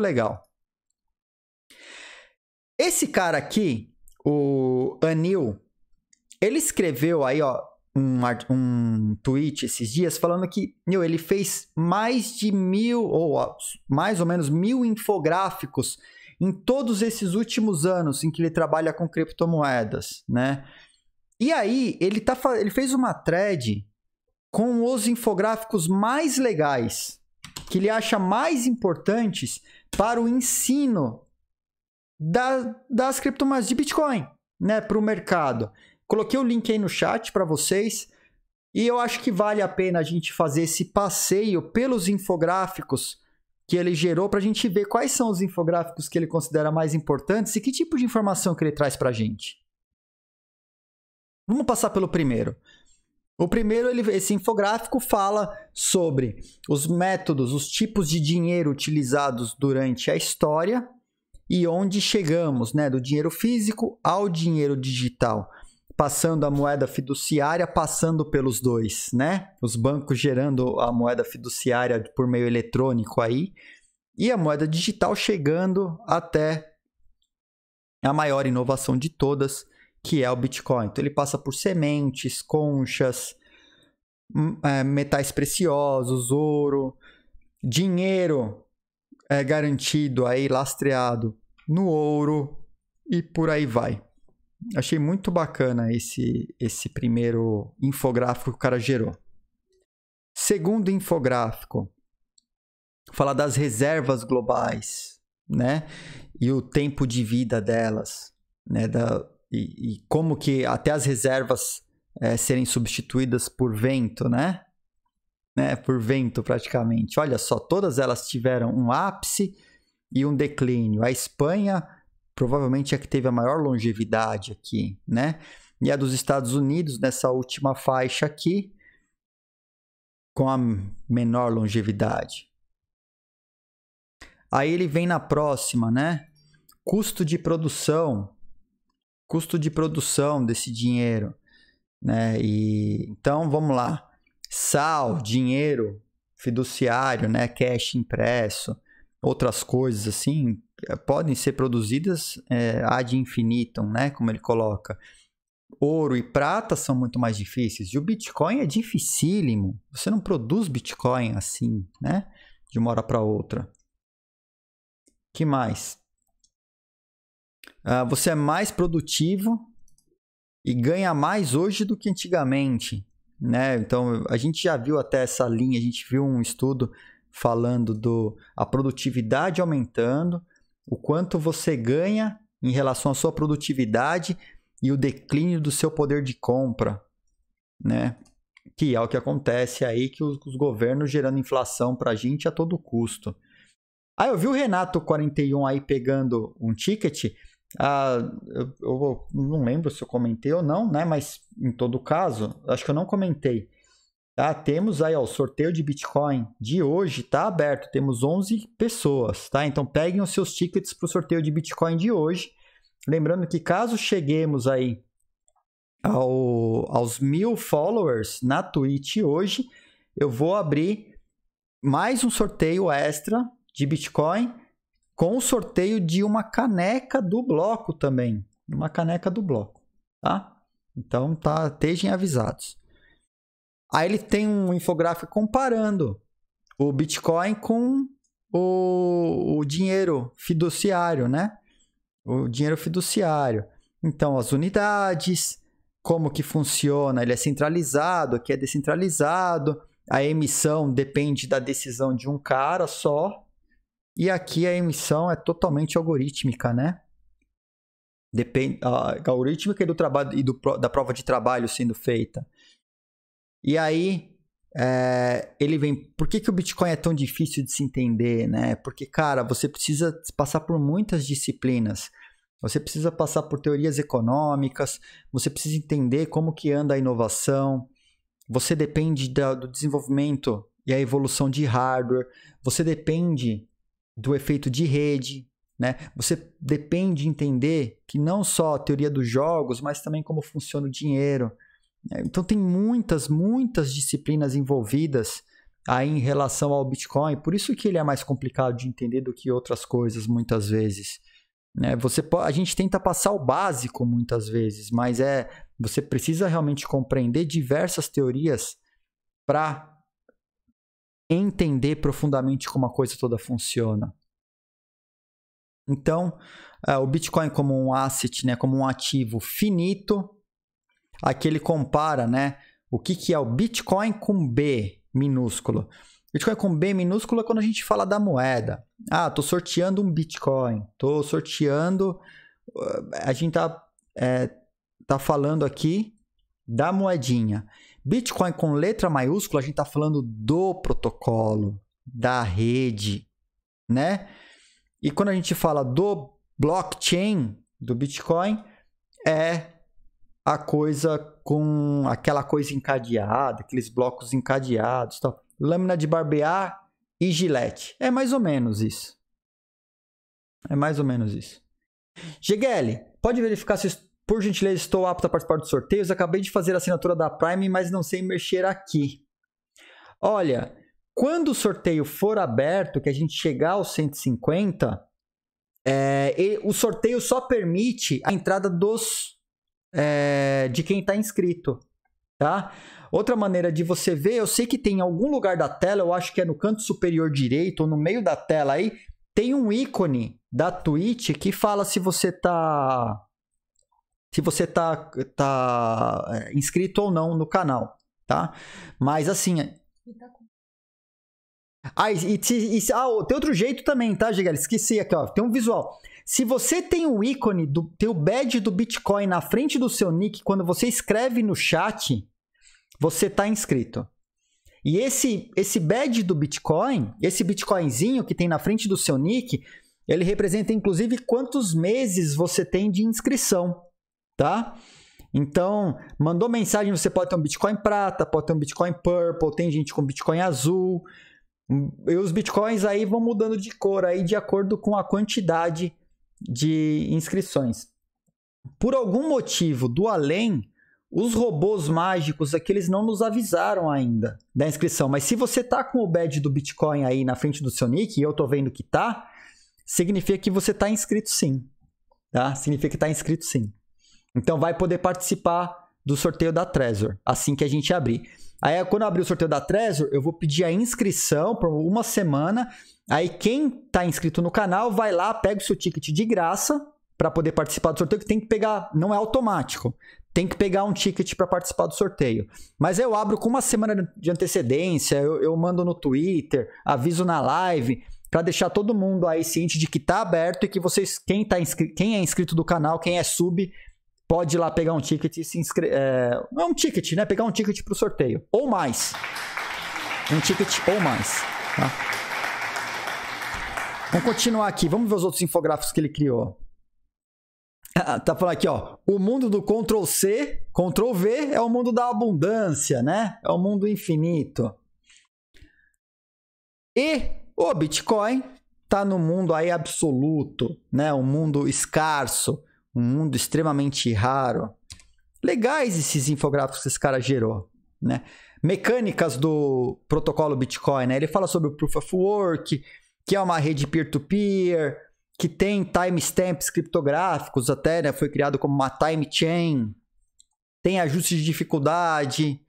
legal. Esse cara aqui, o Anil, ele escreveu aí, ó, um, um tweet esses dias falando que meu, ele fez mais de mil, ou ó, mais ou menos mil infográficos em todos esses últimos anos em que ele trabalha com criptomoedas, né? E aí, ele, tá, ele fez uma thread com os infográficos mais legais, que ele acha mais importantes para o ensino da, das criptomoedas de Bitcoin, né, para o mercado. Coloquei o link aí no chat para vocês. E eu acho que vale a pena a gente fazer esse passeio pelos infográficos que ele gerou para a gente ver quais são os infográficos que ele considera mais importantes e que tipo de informação que ele traz para a gente. Vamos passar pelo primeiro. O primeiro, ele, esse infográfico fala sobre os métodos, os tipos de dinheiro utilizados durante a história e onde chegamos, né, do dinheiro físico ao dinheiro digital, passando a moeda fiduciária, passando pelos dois, né? Os bancos gerando a moeda fiduciária por meio eletrônico aí e a moeda digital chegando até a maior inovação de todas, que é o Bitcoin. Então ele passa por sementes, conchas, é, metais preciosos, ouro, dinheiro é garantido aí lastreado no ouro e por aí vai. Achei muito bacana esse esse primeiro infográfico que o cara gerou. Segundo infográfico, falar das reservas globais, né? E o tempo de vida delas, né? Da, e, e como que até as reservas é, serem substituídas por vento, né? né? Por vento, praticamente. Olha só, todas elas tiveram um ápice e um declínio. A Espanha provavelmente é que teve a maior longevidade aqui, né? E a dos Estados Unidos, nessa última faixa aqui, com a menor longevidade. Aí ele vem na próxima, né? Custo de produção custo de produção desse dinheiro, né? E então vamos lá. Sal, dinheiro fiduciário, né, cash impresso, outras coisas assim, eh, podem ser produzidas é, ad infinitum, né, como ele coloca. Ouro e prata são muito mais difíceis. E o Bitcoin é dificílimo. Você não produz Bitcoin assim, né? De uma hora para outra. Que mais? Ah, você é mais produtivo e ganha mais hoje do que antigamente, né? Então a gente já viu até essa linha, a gente viu um estudo falando do a produtividade aumentando, o quanto você ganha em relação à sua produtividade e o declínio do seu poder de compra, né? Que é o que acontece aí que os, os governos gerando inflação para a gente a todo custo. Ah, eu vi o Renato 41 aí pegando um ticket. Ah, eu, eu, não lembro se eu comentei ou não, né? Mas em todo caso, acho que eu não comentei. Tá? Temos aí ó, o sorteio de Bitcoin de hoje, tá aberto. Temos 11 pessoas, tá? Então peguem os seus tickets para o sorteio de Bitcoin de hoje. Lembrando que caso cheguemos aí ao, aos mil followers na Twitch hoje, eu vou abrir mais um sorteio extra de Bitcoin com o sorteio de uma caneca do bloco também. Uma caneca do bloco, tá? Então, tá, estejam avisados. Aí ele tem um infográfico comparando o Bitcoin com o, o dinheiro fiduciário, né? O dinheiro fiduciário. Então, as unidades, como que funciona, ele é centralizado, aqui é descentralizado, a emissão depende da decisão de um cara só, e aqui a emissão é totalmente algorítmica, né? Depende, a algorítmica e do trabalho e do, da prova de trabalho sendo feita. E aí é, ele vem. Por que, que o Bitcoin é tão difícil de se entender, né? Porque, cara, você precisa passar por muitas disciplinas. Você precisa passar por teorias econômicas, você precisa entender como que anda a inovação, você depende da, do desenvolvimento e a evolução de hardware, você depende do efeito de rede, né? Você depende entender que não só a teoria dos jogos, mas também como funciona o dinheiro. Né? Então tem muitas, muitas disciplinas envolvidas aí em relação ao Bitcoin. Por isso que ele é mais complicado de entender do que outras coisas muitas vezes. Né? Você a gente tenta passar o básico muitas vezes, mas é você precisa realmente compreender diversas teorias para entender profundamente como a coisa toda funciona. Então, é, o Bitcoin como um asset, né, como um ativo finito, aqui ele compara, né, o que, que é o Bitcoin com B minúsculo. Bitcoin com B minúsculo é quando a gente fala da moeda. Ah, tô sorteando um Bitcoin, tô sorteando, eh, a gente tá é, tá falando aqui da moedinha. Bitcoin com letra maiúscula, a gente está falando do protocolo, da rede, né? E quando a gente fala do blockchain do Bitcoin, é a coisa com aquela coisa encadeada, aqueles blocos encadeados, tal. lâmina de barbear e gilete. É mais ou menos isso. É mais ou menos isso. Gegele, pode verificar se por gentileza, estou apto a participar dos sorteios. Acabei de fazer a assinatura da Prime, mas não sei mexer aqui. Olha, quando o sorteio for aberto, que a gente chegar aos 150, é, o sorteio só permite a entrada dos é, de quem está inscrito, tá? Outra maneira de você ver, eu sei que tem em algum lugar da tela, eu acho que é no canto superior direito ou no meio da tela aí, tem um ícone da Twitch que fala se você está se você tá, tá é, inscrito ou não no canal, tá? Mas assim. É tá ah, e, e, e ah, tem outro jeito também, tá, Gigal? Esqueci aqui, ó. Tem um visual. Se você tem o ícone, do, tem o badge do Bitcoin na frente do seu nick, quando você escreve no chat, você tá inscrito. E esse, esse badge do Bitcoin, esse Bitcoinzinho que tem na frente do seu nick, ele representa inclusive quantos meses você tem de inscrição tá? Então, mandou mensagem, você pode ter um Bitcoin prata, pode ter um Bitcoin purple, tem gente com Bitcoin azul. E os Bitcoins aí vão mudando de cor aí de acordo com a quantidade de inscrições. Por algum motivo do além, os robôs mágicos aqui eles não nos avisaram ainda da inscrição, mas se você tá com o badge do Bitcoin aí na frente do seu nick, e eu tô vendo que tá, significa que você tá inscrito sim, tá? Significa que tá inscrito sim. Então vai poder participar do sorteio da Trezor assim que a gente abrir. Aí quando eu abrir o sorteio da Trezor, eu vou pedir a inscrição por uma semana. Aí quem tá inscrito no canal vai lá, pega o seu ticket de graça para poder participar do sorteio, que tem que pegar, não é automático. Tem que pegar um ticket para participar do sorteio. Mas eu abro com uma semana de antecedência, eu, eu mando no Twitter, aviso na live, para deixar todo mundo aí ciente de que tá aberto e que vocês, quem, tá inscri- quem é inscrito do canal, quem é sub, pode ir lá pegar um ticket e se inscrever. É, não é um ticket, né? Pegar um ticket para o sorteio. Ou mais. Um ticket ou mais. Tá? Vamos continuar aqui. Vamos ver os outros infográficos que ele criou. tá falando aqui, ó. O mundo do Ctrl C, Ctrl V é o mundo da abundância, né? É o mundo infinito. E o Bitcoin tá no mundo aí absoluto, né? O mundo escasso um mundo extremamente raro. Legais esses infográficos que esse cara gerou, né? Mecânicas do protocolo Bitcoin, né? Ele fala sobre o Proof of Work, que é uma rede peer-to-peer, -peer, que tem timestamps criptográficos até, né? Foi criado como uma time chain. Tem ajuste de dificuldade,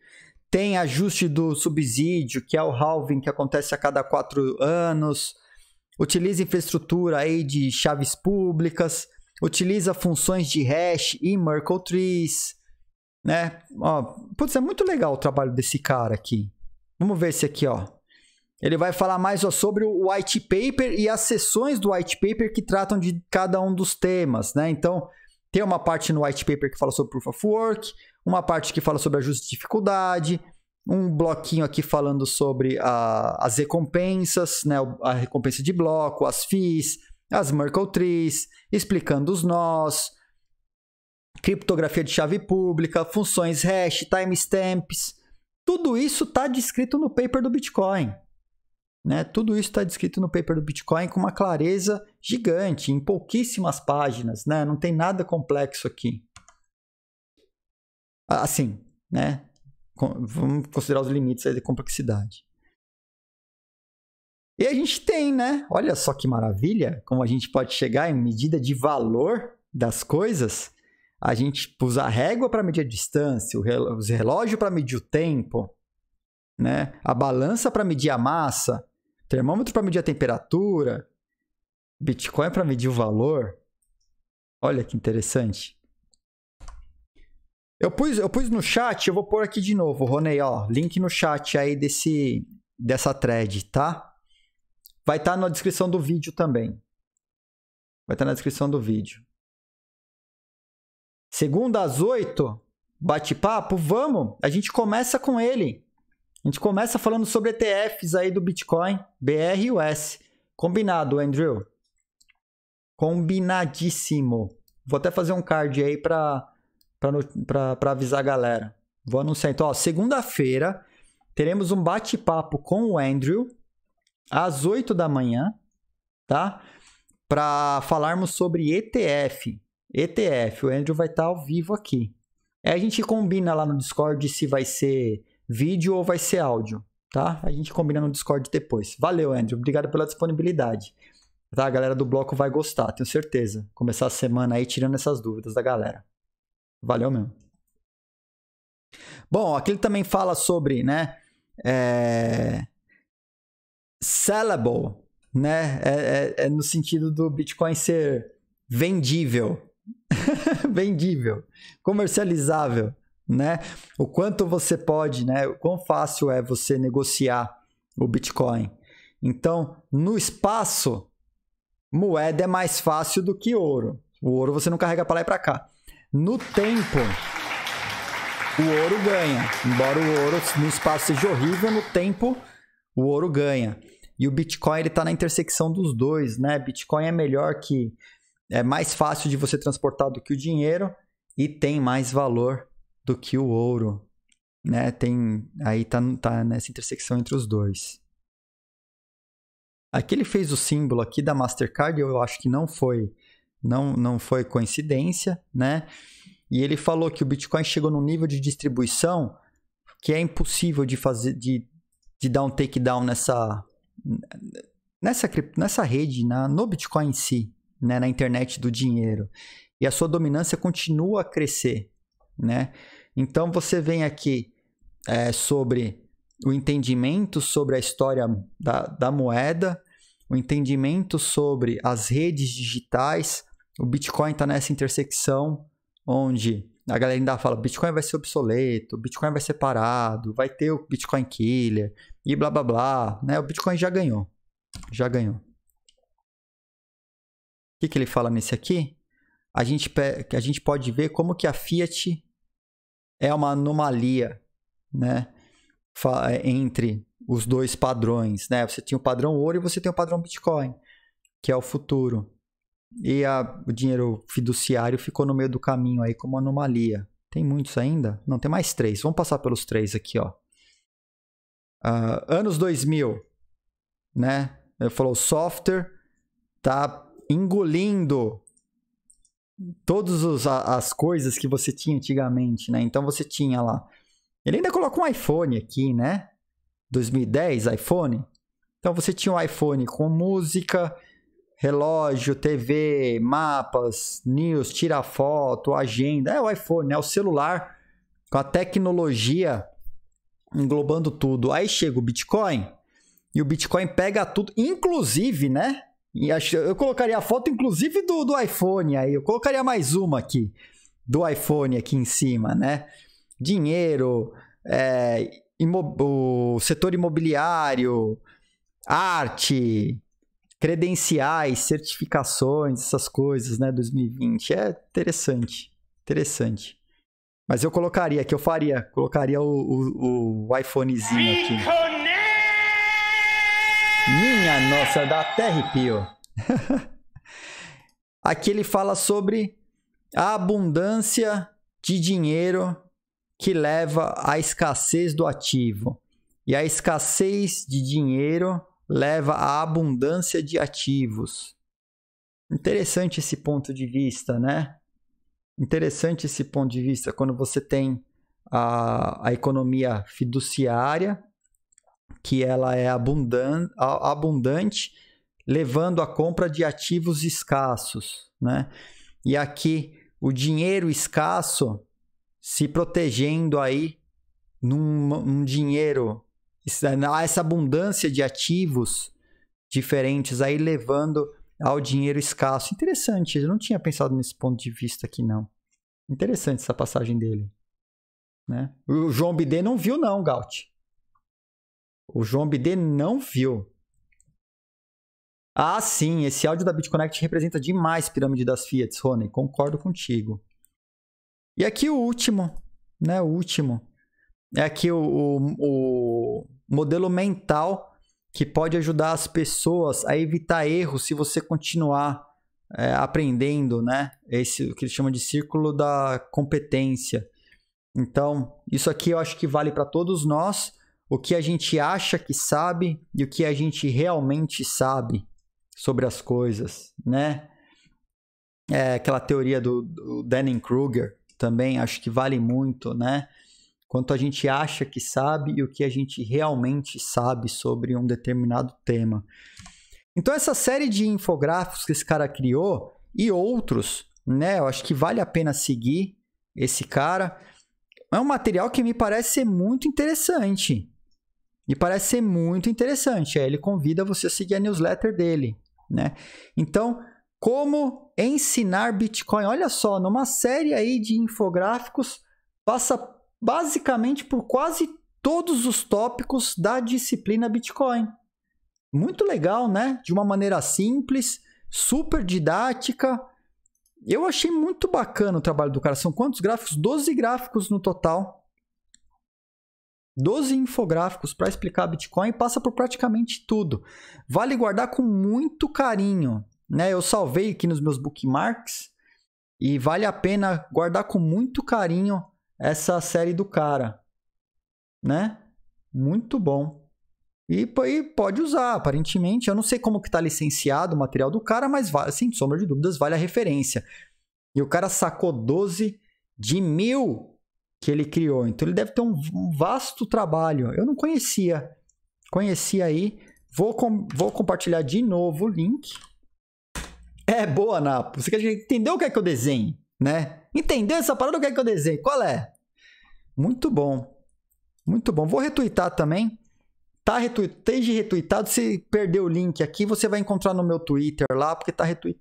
tem ajuste do subsídio, que é o halving que acontece a cada quatro anos. Utiliza infraestrutura aí de chaves públicas utiliza funções de hash e Merkle trees, né? Ó, putz, é muito legal o trabalho desse cara aqui. Vamos ver esse aqui, ó. Ele vai falar mais ó, sobre o white paper e as sessões do white paper que tratam de cada um dos temas, né? Então, tem uma parte no white paper que fala sobre proof of work, uma parte que fala sobre ajuste de dificuldade, um bloquinho aqui falando sobre a, as recompensas, né? A recompensa de bloco, as fees, as Merkle Trees, explicando os nós, criptografia de chave pública, funções hash, timestamps. Tudo isso está descrito no paper do Bitcoin. Né? Tudo isso está descrito no paper do Bitcoin com uma clareza gigante, em pouquíssimas páginas. Né? Não tem nada complexo aqui. Assim, né? vamos considerar os limites da complexidade. E a gente tem, né? Olha só que maravilha como a gente pode chegar em medida de valor das coisas. A gente usa a régua para medir a distância, o relógio para medir o tempo, né? A balança para medir a massa, termômetro para medir a temperatura, Bitcoin para medir o valor. Olha que interessante. Eu pus, eu pus no chat, eu vou pôr aqui de novo, Ronei, ó, link no chat aí desse dessa thread, tá? Vai estar tá na descrição do vídeo também. Vai estar tá na descrição do vídeo. Segunda às oito, bate-papo, vamos. A gente começa com ele. A gente começa falando sobre ETFs aí do Bitcoin, BR e US. Combinado, Andrew. Combinadíssimo. Vou até fazer um card aí para para avisar a galera. Vou anunciar então, segunda-feira teremos um bate-papo com o Andrew às 8 da manhã, tá? Para falarmos sobre ETF. ETF, o Andrew vai estar tá ao vivo aqui. Aí a gente combina lá no Discord se vai ser vídeo ou vai ser áudio, tá? A gente combina no Discord depois. Valeu, Andrew. Obrigado pela disponibilidade. Tá, a galera do bloco vai gostar, tenho certeza. Começar a semana aí tirando essas dúvidas da galera. Valeu mesmo. Bom, aqui ele também fala sobre, né? É, sellable, né? É, é, é no sentido do Bitcoin ser vendível, vendível, comercializável, né? O quanto você pode, né? O quão fácil é você negociar o Bitcoin. Então, no espaço, moeda é mais fácil do que ouro. O ouro você não carrega para lá e para cá. No tempo, o ouro ganha. Embora o ouro no espaço seja horrível, no tempo o ouro ganha. E o Bitcoin ele está na intersecção dos dois, né? Bitcoin é melhor que é mais fácil de você transportar do que o dinheiro e tem mais valor do que o ouro, né? Tem aí está tá nessa intersecção entre os dois. Aqui ele fez o símbolo aqui da Mastercard, eu acho que não foi não não foi coincidência, né? E ele falou que o Bitcoin chegou num nível de distribuição que é impossível de fazer de de dar um takedown nessa, nessa, nessa rede, na, no Bitcoin em si, né, na internet do dinheiro. E a sua dominância continua a crescer. Né? Então você vem aqui é, sobre o entendimento sobre a história da, da moeda, o entendimento sobre as redes digitais. O Bitcoin está nessa intersecção onde a galera ainda fala Bitcoin vai ser obsoleto, Bitcoin vai ser parado, vai ter o Bitcoin killer e blá blá blá, né? O Bitcoin já ganhou, já ganhou. O que, que ele fala nesse aqui? A gente, a gente pode ver como que a Fiat é uma anomalia, né? É, entre os dois padrões, né? Você tem o padrão ouro e você tem o padrão Bitcoin, que é o futuro. E a, o dinheiro fiduciário ficou no meio do caminho aí como anomalia. Tem muitos ainda? Não, tem mais três. Vamos passar pelos três aqui, ó. Uh, anos 2000, né? Ele falou, software tá engolindo todas as coisas que você tinha antigamente, né? Então você tinha lá. Ele ainda colocou um iPhone aqui, né? 2010, iPhone. Então você tinha um iPhone com música, relógio, TV, mapas, news, tira foto, agenda. É o iPhone, é o celular com a tecnologia englobando tudo. Aí chega o Bitcoin e o Bitcoin pega tudo, inclusive, né? eu colocaria a foto, inclusive, do, do iPhone aí. Eu colocaria mais uma aqui do iPhone aqui em cima, né? Dinheiro, é, o setor imobiliário, arte, credenciais, certificações, essas coisas, né? 2020. É interessante. Interessante. Mas eu colocaria, que eu faria, colocaria o, o, o iPhonezinho aqui. Minha nossa, dá até arrepio. aqui ele fala sobre a abundância de dinheiro que leva à escassez do ativo. E a escassez de dinheiro leva à abundância de ativos. Interessante esse ponto de vista, né? Interessante esse ponto de vista quando você tem a, a economia fiduciária, que ela é abundante, abundante, levando à compra de ativos escassos, né? E aqui o dinheiro escasso se protegendo aí num, num dinheiro né, há essa abundância de ativos diferentes aí levando ao dinheiro escasso. Interessante, eu não tinha pensado nesse ponto de vista aqui não. Interessante essa passagem dele. Né? O João Bidê não viu não, Gaut. O João Bidê não viu. Ah, sim, esse áudio da BitConnect representa demais pirâmide das Fiat, Rony, concordo contigo. E aqui o último, né, o último é aqui o, o, o modelo mental que pode ajudar as pessoas a evitar erros se você continuar é, aprendendo, né? Esse o que ele chama de círculo da competência. Então, isso aqui eu acho que vale para todos nós, o que a gente acha que sabe e o que a gente realmente sabe sobre as coisas, né? É aquela teoria do, do kruger também acho que vale muito, né? quanto a gente acha que sabe e o que a gente realmente sabe sobre um determinado tema. Então, essa série de infográficos que esse cara criou e outros, né? Eu acho que vale a pena seguir esse cara. É um material que me parece ser muito interessante. Me parece ser muito interessante. ele convida você a seguir a newsletter dele, né? Então, como ensinar Bitcoin? Olha só, numa série aí de infográficos, passa basicamente por quase todos os tópicos da disciplina Bitcoin. Muito legal, né? De uma maneira simples, super didática. Eu achei muito bacana o trabalho do cara. São quantos gráficos? 12 gráficos no total. 12 infográficos para explicar Bitcoin passa por praticamente tudo. Vale guardar com muito carinho. Né? Eu salvei aqui nos meus bookmarks e vale a pena guardar com muito carinho essa série do cara, né? Muito bom. E, e pode usar, aparentemente. Eu não sei como que tá licenciado o material do cara, mas sem sombra de dúvidas, vale a referência. E o cara sacou 12 de mil que ele criou. Então ele deve ter um, um vasto trabalho. Eu não conhecia. Conheci aí. Vou, com, vou compartilhar de novo o link. É boa, Napo. Você quer entender o que é que eu desenho, né? Entendeu essa parada ou quer que eu desenhe? Qual é? Muito bom. Muito bom. Vou retweetar também. Tá retweet, esteja retweetado. Se perder o link aqui, você vai encontrar no meu Twitter lá, porque tá retweetado.